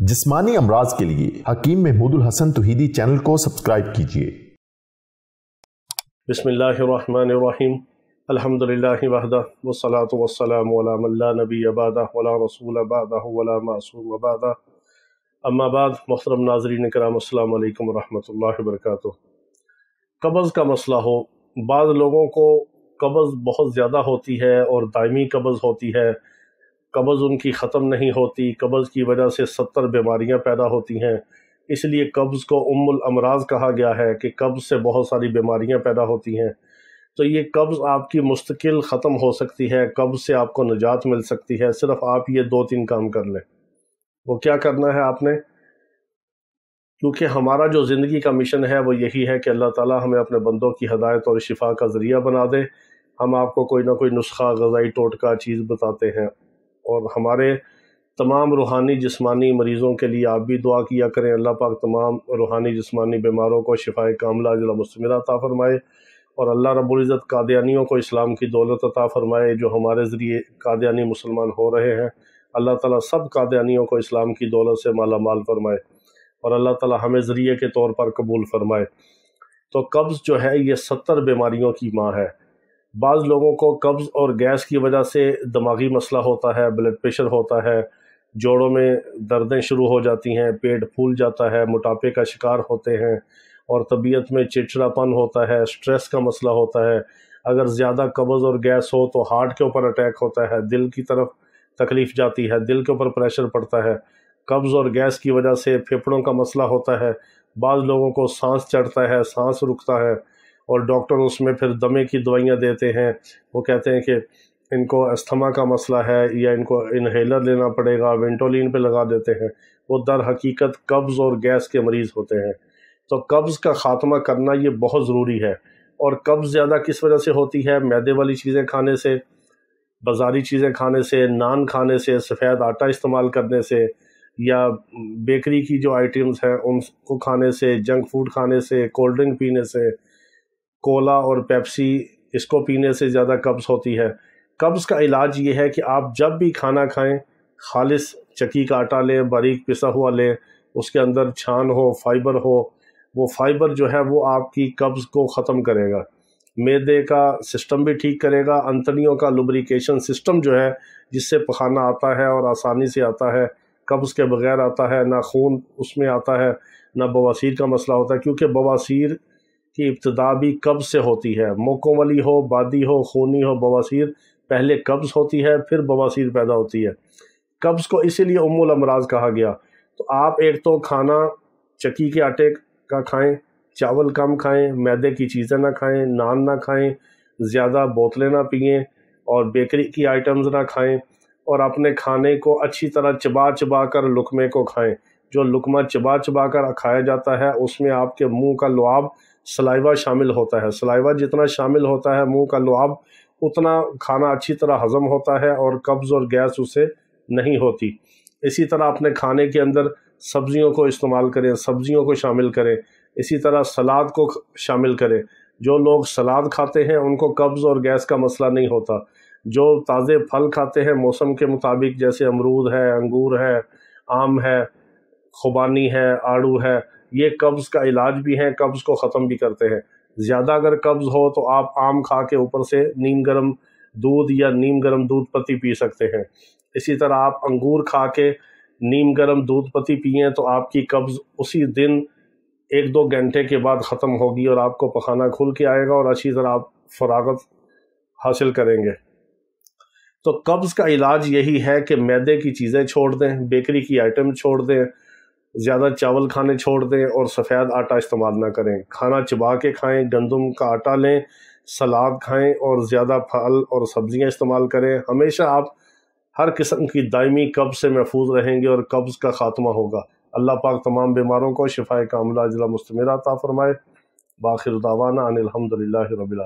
जिस्मानी अमराज के लिए हकीम महमूदुल हसन तोहीदी चैनल को सब्सक्राइब कीजिए बसमीम अल्हम्दुलिल्लाह वहदा नबी वला रसूल वला मासूम अम्मा बाद मोहतरम नाजरीन कराम अस्सलाम वालेकुम रहमतुल्लाहि कब्ज़ का मसला हो बाद लोगों को कब्ज़ बहुत ज़्यादा होती है और दायमी कब्ज़ होती है कब्ज़ उनकी ख़त्म नहीं होती कब्ज़ की वजह से सत्तर बीमारियाँ पैदा होती हैं इसलिए कब्ज़ को उम्मुल अमराज कहा गया है कि कब्ज़ से बहुत सारी बीमारियाँ पैदा होती हैं तो ये कब्ज़ आपकी मुस्तकिल ख़त्म हो सकती है कब्ज़ से आपको निजात मिल सकती है सिर्फ आप ये दो तीन काम कर लें वो क्या करना है आपने क्योंकि हमारा जो ज़िंदगी का मिशन है वो यही है कि अल्लाह ताला हमें अपने बंदों की हदायत और शिफा का ज़रिया बना दे हम आपको कोई ना कोई नुस्खा गज़ाई टोटका चीज़ बताते हैं और हमारे तमाम रूहानी जिस्मानी मरीज़ों के लिए आप भी दुआ किया करें अल्लाह पाक तमाम रूहानी जिस्मानी बीमारों को शिफाए कामला जिला मुस्तमरा अता फ़रमाए और अल्लाह रबुल्ज़त कादियानियों को इस्लाम की दौलत अता फ़रमाए जो हमारे ज़रिए कादियानी मुसलमान हो रहे हैं अल्लाह ताला सब कादियानियों को इस्लाम की दौलत से माला माल फ़रमाए और अल्लाह ताला हमें ज़रिए के तौर पर कबूल फ़रमाए तो कब्ज़ जो है ये सत्तर बीमारियों की माँ है बाज़ लोगों को कब्ज़ और गैस की वजह से दिमागी मसला होता है ब्लड प्रेशर होता है जोड़ों में दर्दें शुरू हो जाती हैं पेट फूल जाता है मोटापे का शिकार होते हैं और तबीयत में चिड़चिड़ापन होता है स्ट्रेस का मसला होता है अगर ज़्यादा कब्ज़ और गैस हो तो हार्ट के ऊपर अटैक होता है दिल की तरफ तकलीफ़ जाती है दिल के ऊपर प्रेशर पड़ता है कब्ज़ और गैस की वजह से फेफड़ों का मसला होता है बाज़ लोगों को सांस चढ़ता है सांस रुकता है और डॉक्टर उसमें फिर दमे की दवाइयाँ देते हैं वो कहते हैं कि इनको अस्थमा का मसला है या इनको इनहेलर लेना पड़ेगा वेंटोलिन पे लगा देते हैं वो दर हकीकत कब्ज़ और गैस के मरीज़ होते हैं तो कब्ज़ का ख़ात्मा करना ये बहुत ज़रूरी है और कब्ज़ ज़्यादा किस वजह से होती है मैदे वाली चीज़ें खाने से बाज़ारी चीज़ें खाने से नान खाने से सफ़ेद आटा इस्तेमाल करने से या बेकरी की जो आइटम्स हैं उनको खाने से जंक फूड खाने से कोल्ड ड्रिंक पीने से कोला और पेप्सी इसको पीने से ज़्यादा कब्ज़ होती है कब्ज़ का इलाज ये है कि आप जब भी खाना खाएं खालिश चकी का आटा लें बारीक पिसा हुआ लें उसके अंदर छान हो फाइबर हो वो फाइबर जो है वो आपकी कब्ज़ को ख़त्म करेगा मैदे का सिस्टम भी ठीक करेगा अंतड़ियों का लुब्रिकेशन सिस्टम जो है जिससे पखाना आता है और आसानी से आता है कब्ज़ के बगैर आता है ना खून उसमें आता है ना बवासीर का मसला होता है क्योंकि बवासीर की इब्तदा भी कब्ज़ से होती है मोकोमली हो बादी हो खूनी हो बवासीर पहले कब्ज़ होती है फिर बवासीर पैदा होती है कब्ज़ को इसीलिए उमूल अमराज कहा गया तो आप एक तो खाना चक्की के आटे का खाएं चावल कम खाएं मैदे की चीज़ें ना खाएं नान ना खाएं ज़्यादा बोतलें ना पिए और बेकरी की आइटम्स ना खाएं और अपने खाने को अच्छी तरह चबा चबा कर लुकमे को खाएं जो लुकमा चबा चबा कर खाया जाता है उसमें आपके मुंह का लुआब सलाइवा शामिल होता है सलाइवा जितना शामिल होता है मुंह का लुआब उतना खाना अच्छी तरह हज़म होता है और कब्ज़ और गैस उसे नहीं होती इसी तरह अपने खाने के अंदर सब्ज़ियों को इस्तेमाल करें सब्ज़ियों को शामिल करें इसी तरह सलाद को शामिल करें जो लोग सलाद खाते हैं उनको कब्ज़ और गैस का मसला नहीं होता जो ताज़े फल खाते हैं मौसम के मुताबिक जैसे अमरूद है अंगूर है आम है खुबानी है आड़ू है ये कब्ज़ का इलाज भी है कब्ज़ को ख़त्म भी करते हैं ज़्यादा अगर कब्ज़ हो तो आप आम खा के ऊपर से नीम गर्म दूध या नीम गर्म दूध पत्ती पी सकते हैं इसी तरह आप अंगूर खा के नीम गर्म दूध पत्ती पिए तो आपकी कब्ज़ उसी दिन एक दो घंटे के बाद ख़त्म होगी और आपको पखाना खुल के आएगा और अच्छी तरह आप फरागत हासिल करेंगे तो कब्ज़ का इलाज यही है कि मैदे की चीज़ें छोड़ दें बेकरी की आइटम छोड़ दें ज़्यादा चावल खाने छोड़ दें और सफ़ेद आटा इस्तेमाल ना करें खाना चबा के खाएं गंदम का आटा लें सलाद खाएं और ज़्यादा फल और सब्ज़ियाँ इस्तेमाल करें हमेशा आप हर किस्म की दायमी कब्ज़ से महफूज रहेंगे और कब्ज़ का ख़ात्मा होगा अल्लाह पाक तमाम बीमारों को शिफा कामला अजला मुस्तमराता फ़रमाए बाखिर दावाना अनिलहमदिल्ला रबीआल